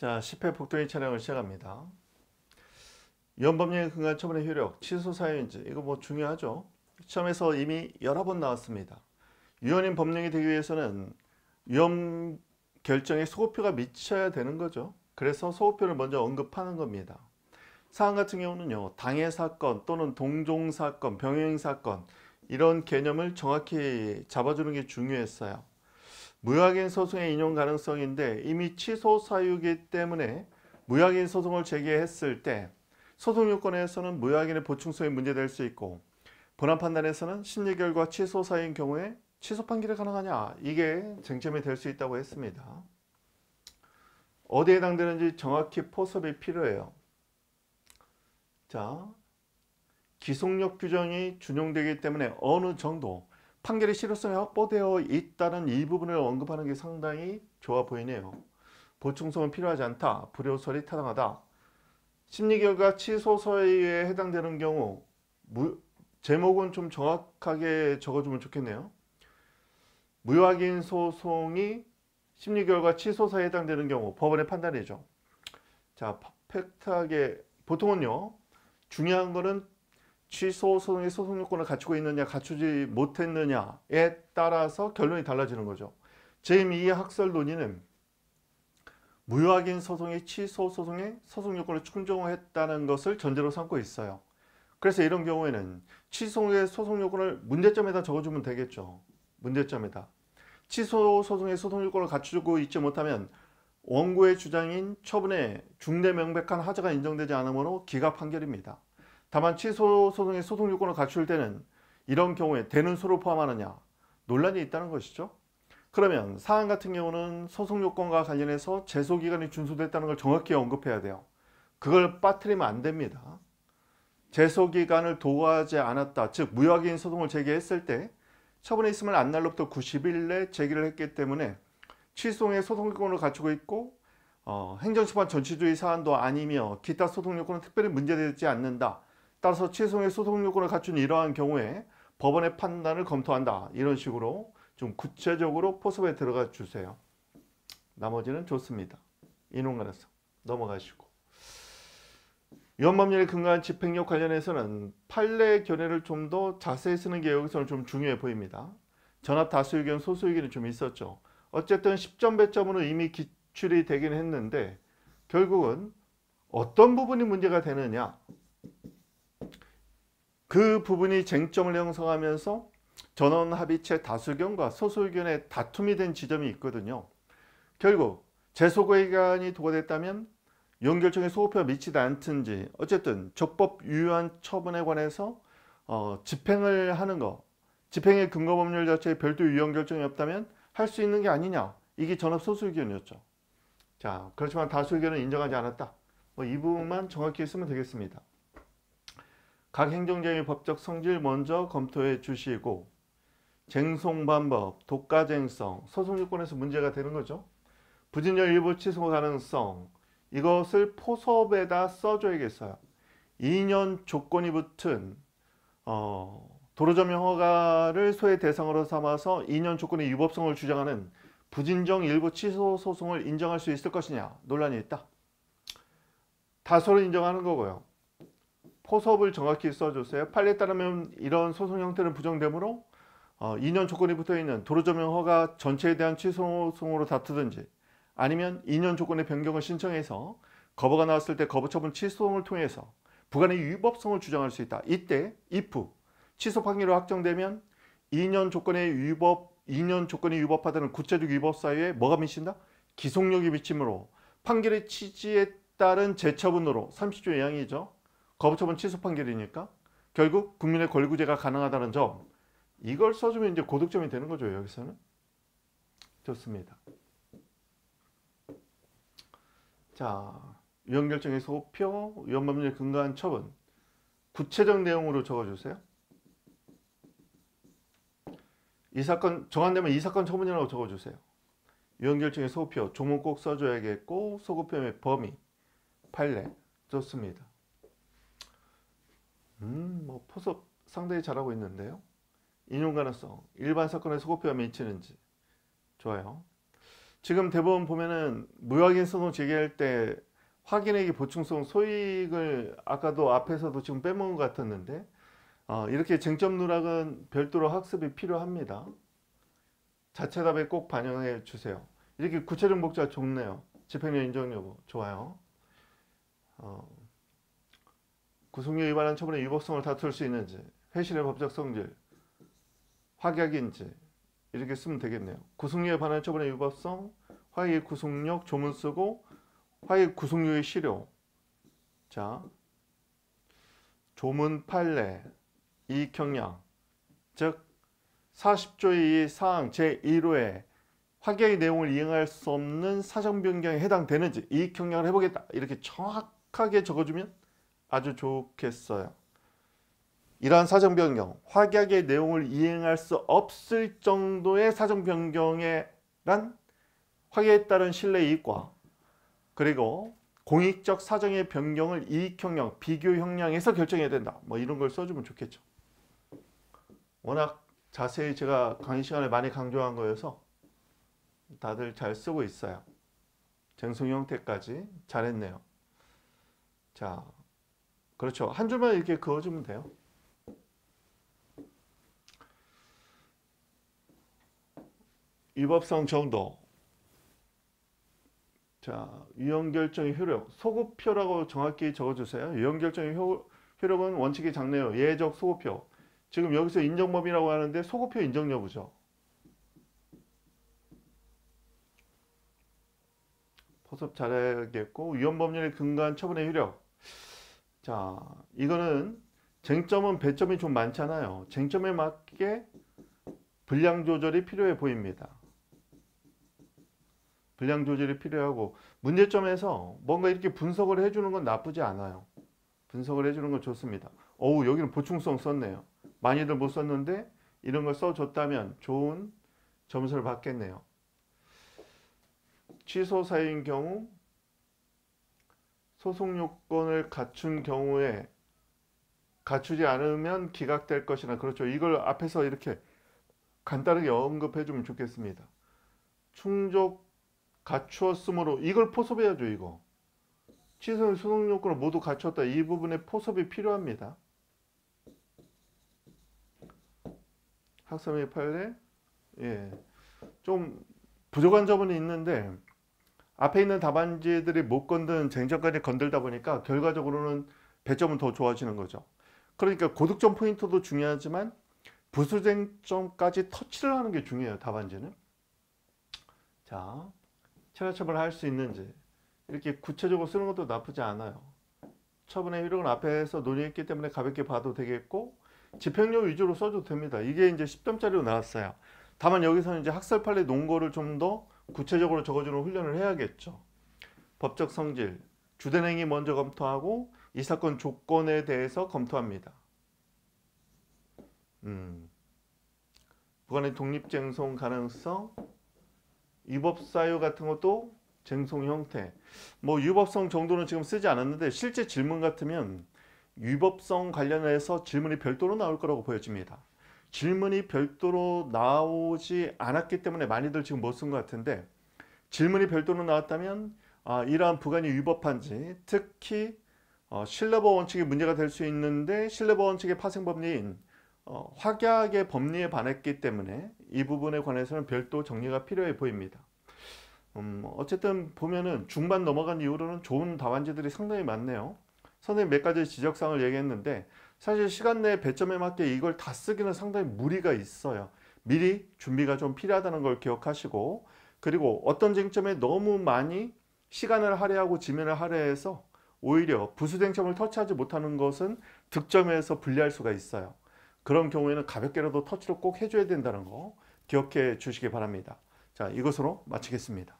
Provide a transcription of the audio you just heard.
자, 10회 복동의 촬영을 시작합니다. 연법령의 근간 처분의 효력, 취소 사유인지 이거 뭐 중요하죠. 시험에서 이미 여러 번 나왔습니다. 유언인 법령이 되기 위해서는 위험 결정에 소급표가 미쳐야 되는 거죠. 그래서 소급표를 먼저 언급하는 겁니다. 사안 같은 경우는요. 당해 사건 또는 동종 사건, 병행 사건 이런 개념을 정확히 잡아주는 게 중요했어요. 무약인 소송의 인용 가능성인데 이미 취소 사유기 때문에 무약인 소송을 제기했을 때 소송 요건에서는 무약인의 보충성이 문제될 수 있고 본안 판단에서는 심리 결과 취소 사유인 경우에 취소 판결이 가능하냐 이게 쟁점이 될 수 있다고 했습니다. 어디에 해당되는지 정확히 포섭이 필요해요. 자, 기속력 규정이 준용되기 때문에 어느 정도 판결이 실효성이 확보되어 있다는 이 부분을 언급하는 게 상당히 좋아 보이네요. 보충성은 필요하지 않다. 불효설이 타당하다. 심리결과 취소서에 해당되는 경우 무, 제목은 좀 정확하게 적어주면 좋겠네요. 무효확인 소송이 심리결과 취소서에 해당되는 경우 법원의 판단이죠. 자, 팩트하게 보통은요. 중요한 거는 취소 소송의 소송요건을 갖추고 있느냐 갖추지 못했느냐에 따라서 결론이 달라지는 거죠. 제2의 학설 논의는 무효확인 소송의 취소 소송의 소송요건을 충족했다는 것을 전제로 삼고 있어요. 그래서 이런 경우에는 취소의 소송요건을 문제점에다 적어주면 되겠죠. 문제점에다. 취소 소송의 소송요건을 갖추고 있지 못하면 원고의 주장인 처분에 중대 명백한 하자가 인정되지 않으므로 기각 판결입니다. 다만 취소 소송의 소송 요건을 갖출 때는 이런 경우에 되는 소를 포함하느냐 논란이 있다는 것이죠. 그러면 사안 같은 경우는 소송 요건과 관련해서 제소 기간이 준수됐다는 걸 정확히 언급해야 돼요. 그걸 빠뜨리면 안 됩니다. 제소 기간을 도하지 않았다, 즉 무효하기인 소송을 제기했을 때 처분에 있음을안 날로부터 90일 내 제기를 했기 때문에 취소의 소송 요건을 갖추고 있고 어, 행정소판 전치주의 사안도 아니며 기타 소송 요건은 특별히 문제되지 않는다. 따라서 최소의 소송 요건을 갖춘 이러한 경우에 법원의 판단을 검토한다. 이런 식으로 좀 구체적으로 포섭에 들어가 주세요. 나머지는 좋습니다. 인용관에서 넘어가시고 위헌법률에 근거한 집행력 관련해서는 판례 견해를 좀 더 자세히 쓰는 게 여기서는 좀 중요해 보입니다. 전압 다수 의견, 소수 의견이 좀 있었죠. 어쨌든 10점 배점으로 이미 기출이 되긴 했는데 결국은 어떤 부분이 문제가 되느냐 그 부분이 쟁점을 형성하면서 전원 합의체 다수견과 소수견의 다툼이 된 지점이 있거든요. 결국 재소고의관이 도과됐다면 연결청에 소급표가 미치지 않든지 어쨌든 적법 유효한 처분에 관해서 어, 집행을 하는 거 집행의 근거법률 자체에 별도 유형 결정이 없다면 할 수 있는 게 아니냐 이게 전업 소수 의견이었죠 자 그렇지만 다수 의견은 인정하지 않았다 뭐이 부분만 정확히 했으면 되겠습니다 각 행정적인 법적 성질 먼저 검토해 주시고 쟁송 방법, 독과쟁성, 소송 요건에서 문제가 되는 거죠. 부진료 일부 취소 가능성 이것을 포섭에다 써줘야겠어요. 2년 조건이 붙은 어, 도로점용 허가를 소의 대상으로 삼아서 2년 조건의 유법성을 주장하는 부진정 일부 취소 소송을 인정할 수 있을 것이냐 논란이 있다. 다소를 인정하는 거고요. 호소업을 정확히 써주세요. 판례에 따르면 이런 소송 형태는 부정되므로 어, 2년 조건이 붙어있는 도로조명 허가 전체에 대한 취소송으로 다투든지 아니면 2년 조건의 변경을 신청해서 거부가 나왔을 때 거부 처분 취소송을 통해서 부간의 위법성을 주장할 수 있다. 이때 if 취소 판결로 확정되면 2년 조건의 위법 2년 조건이 위법하다는 구체적 위법 사유에 뭐가 미친다? 기속력이 미침으로 판결의 취지에 따른 재처분으로 30조 양이죠. 거부처분 취소 판결이니까 결국 국민의 권리구제가 가능하다는 점 이걸 써주면 이제 고득점이 되는 거죠 여기서는 좋습니다 자 위헌결정의 소표 위헌법률에 근거한 처분 구체적 내용으로 적어주세요 이 사건 정한되면 이 사건 처분이라고 적어주세요 위헌결정의 소표 조문 꼭 써줘야겠고 소급표의 범위 판례 좋습니다 음, 뭐 포섭 상당히 잘하고 있는데요. 인용 가능성, 일반 사건의 소급표와 매치는지 좋아요. 지금 대법원 보면은 무효인 소송 제기할 때 확인액이 보충성 소익을 아까도 앞에서도 지금 빼먹은 것 같았는데 어, 이렇게 쟁점 누락은 별도로 학습이 필요합니다. 자체 답에 꼭 반영해 주세요. 이렇게 구체적 목적가 좋네요. 집행력 인정 여부 좋아요. 어, 구속력 위반한 처분의 위법성을 다툴 수 있는지, 회신의 법적 성질, 확약인지 이렇게 쓰면 되겠네요. 구속력에 반한 처분의 위법성, 화의 구속력 조문 쓰고 화의 구속력의 실효. 자, 조문 판례 이익 경량, 즉 40조의 사항 제1호에 화계의 내용을 이행할 수 없는 사정 변경에 해당되는지 이익 경량을 해보겠다 이렇게 정확하게 적어주면 아주 좋겠어요. 이러한 사정 변경, 확약의 내용을 이행할 수 없을 정도의 사정 변경에란 확약에 따른 신뢰 이익과 그리고 공익적 사정의 변경을 이익 형량, 비교 형량에서 결정해야 된다. 뭐 이런 걸 써주면 좋겠죠. 워낙 자세히 제가 강의 시간에 많이 강조한 거여서 다들 잘 쓰고 있어요. 쟁송 형태까지 잘했네요. 자. 그렇죠. 한 줄만 이렇게 그어주면 돼요. 위법성 정도 자 유형결정의 효력 소급표라고 정확히 적어주세요 유형결정의 효, 효력은 원칙이 작네요 예적 소급표 지금 여기서 인정범위라고 하는데 소급표 인정 여부죠 포섭 잘해겠고 위헌법률의 근간 처분의 효력 자, 이거는 쟁점은 배점이 좀 많잖아요. 쟁점에 맞게 분량 조절이 필요해 보입니다. 분량 조절이 필요하고 문제점에서 뭔가 이렇게 분석을 해주는 건 나쁘지 않아요. 분석을 해주는 건 좋습니다. 어우 여기는 보충성 썼네요. 많이들 못 썼는데 이런 걸 써줬다면 좋은 점수를 받겠네요. 취소 사유인 경우 소송 요건을 갖춘 경우에 갖추지 않으면 기각될 것이나 그렇죠. 이걸 앞에서 이렇게 간단하게 언급해 주면 좋겠습니다. 충족 갖추었으므로 이걸 포섭해야죠, 이거. 취소는 소송 요건을 모두 갖췄다. 이 부분에 포섭이 필요합니다. 학습의 판례 예. 좀 부족한 점은 있는데 앞에 있는 답안지들이 못 건든 쟁점까지 건들다 보니까 결과적으로는 배점은 더 좋아지는 거죠. 그러니까 고득점 포인트도 중요하지만 부수쟁점까지 터치를 하는 게 중요해요. 답안지는. 자, 체납처벌 할수 있는지 이렇게 구체적으로 쓰는 것도 나쁘지 않아요. 처분의 효력은 앞에서 논의했기 때문에 가볍게 봐도 되겠고 집행력 위주로 써도 됩니다. 이게 이제 10점짜리로 나왔어요. 다만 여기서는 이제 학설 판례 논거를 좀더 구체적으로 적어주는 훈련을 해야겠죠. 법적 성질, 주된 행위 먼저 검토하고 이 사건 조건에 대해서 검토합니다. 음. 부관의 독립쟁송 가능성, 위법사유 같은 것도 쟁송 형태. 뭐 위법성 정도는 지금 쓰지 않았는데 실제 질문 같으면 위법성 관련해서 질문이 별도로 나올 거라고 보여집니다. 질문이 별도로 나오지 않았기 때문에 많이들 지금 못 쓴 것 같은데 질문이 별도로 나왔다면 아, 이러한 부관이 위법한지 특히 어, 실내버 원칙이 문제가 될 수 있는데 실내버 원칙의 파생법리인 어, 확약의 법리에 반했기 때문에 이 부분에 관해서는 별도 정리가 필요해 보입니다. 음, 어쨌든 보면은 중반 넘어간 이후로는 좋은 답안지들이 상당히 많네요. 선생님 몇 가지 지적사항을 얘기했는데 사실 시간 내에 배점에 맞게 이걸 다 쓰기는 상당히 무리가 있어요. 미리 준비가 좀 필요하다는 걸 기억하시고 그리고 어떤 쟁점에 너무 많이 시간을 할애하고 지면을 할애해서 오히려 부수쟁점을 터치하지 못하는 것은 득점에서 불리할 수가 있어요. 그런 경우에는 가볍게라도 터치를 꼭 해줘야 된다는 거 기억해 주시기 바랍니다. 자, 이것으로 마치겠습니다.